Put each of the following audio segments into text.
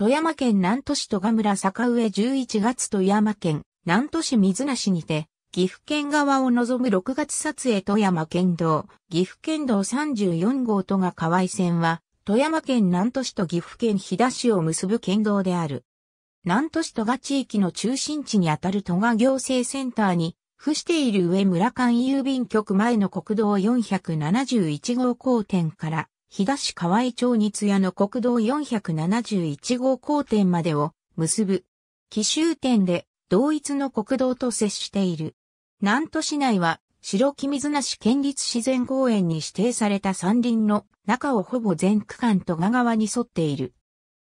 富山県南都市戸賀村坂上11月富山県南都市水無にて、岐阜県側を望む6月撮影富山県道、岐阜県道34号戸賀河合線は、富山県南都市と岐阜県飛騨市を結ぶ県道である。南都市戸賀地域の中心地にあたる戸賀行政センターに、付している上村間郵便局前の国道471号交点から、東河合町に津屋の国道471号交点までを結ぶ。奇州点で同一の国道と接している。南都市内は白木水無市県立自然公園に指定された山林の中をほぼ全区間と賀川に沿っている。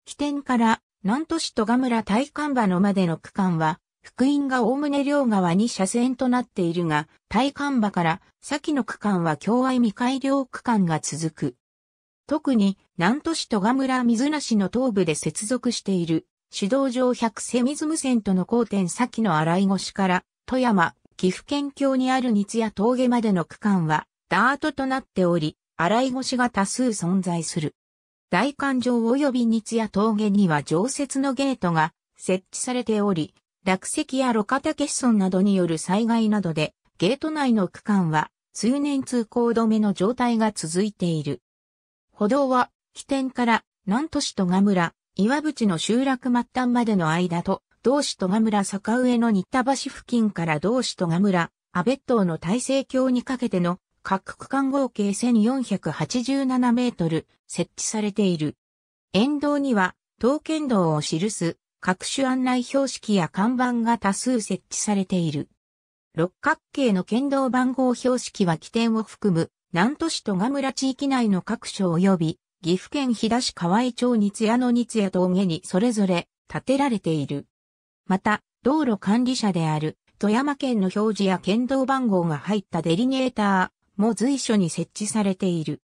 起点から南都市戸賀村大観場のまでの区間は、福音がむね両側に車線となっているが、大観場から先の区間は京愛未開両区間が続く。特に南都市戸賀村水無市の東部で接続している、主道上百瀬水無線との交点先の洗い越しから、富山、岐阜県境にある日夜峠までの区間は、ダートとなっており、洗い越しが多数存在する。大環状及び日夜峠には常設のゲートが設置されており、落石や路肩欠損などによる災害などで、ゲート内の区間は、通年通行止めの状態が続いている。歩道は、起点から、南都市戸賀村、岩淵の集落末端までの間と、同市戸賀村坂上の新田橋付近から同市戸賀村、阿部島の大西橋にかけての各区間合計1487メートル設置されている。沿道には、東県道を記す各種案内標識や看板が多数設置されている。六角形の県道番号標識は起点を含む南都市戸賀村地域内の各所及び、岐阜県飛騨市河合町日谷の日谷峠にそれぞれ建てられている。また、道路管理者である富山県の表示や県道番号が入ったデリネーターも随所に設置されている。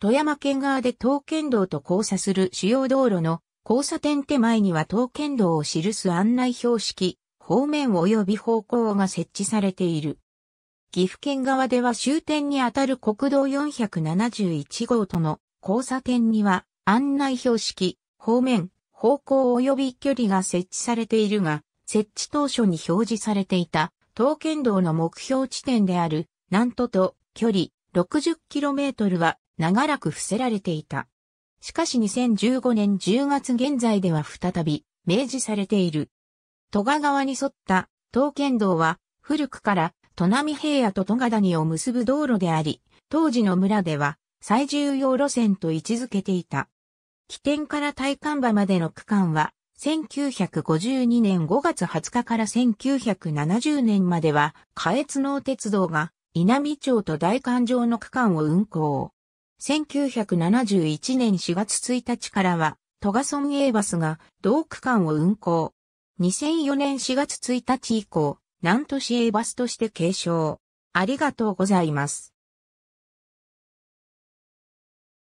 富山県側で東県道と交差する主要道路の交差点手前には東県道を記す案内標識、方面及び方向が設置されている。岐阜県側では終点にあたる国道471号との交差点には案内標識、方面、方向及び距離が設置されているが、設置当初に表示されていた、東県道の目標地点である、南都と距離 60km は長らく伏せられていた。しかし2015年10月現在では再び明示されている。戸賀川に沿った東県道は古くから砺波平野と戸賀谷を結ぶ道路であり、当時の村では最重要路線と位置づけていた。起点から大幹場までの区間は、1952年5月20日から1970年までは、下越能鉄道が稲美町と大観場の区間を運行。1971年4月1日からは、トガソン A バスが同区間を運行。2004年4月1日以降、南都市営バスとして継承。ありがとうございます。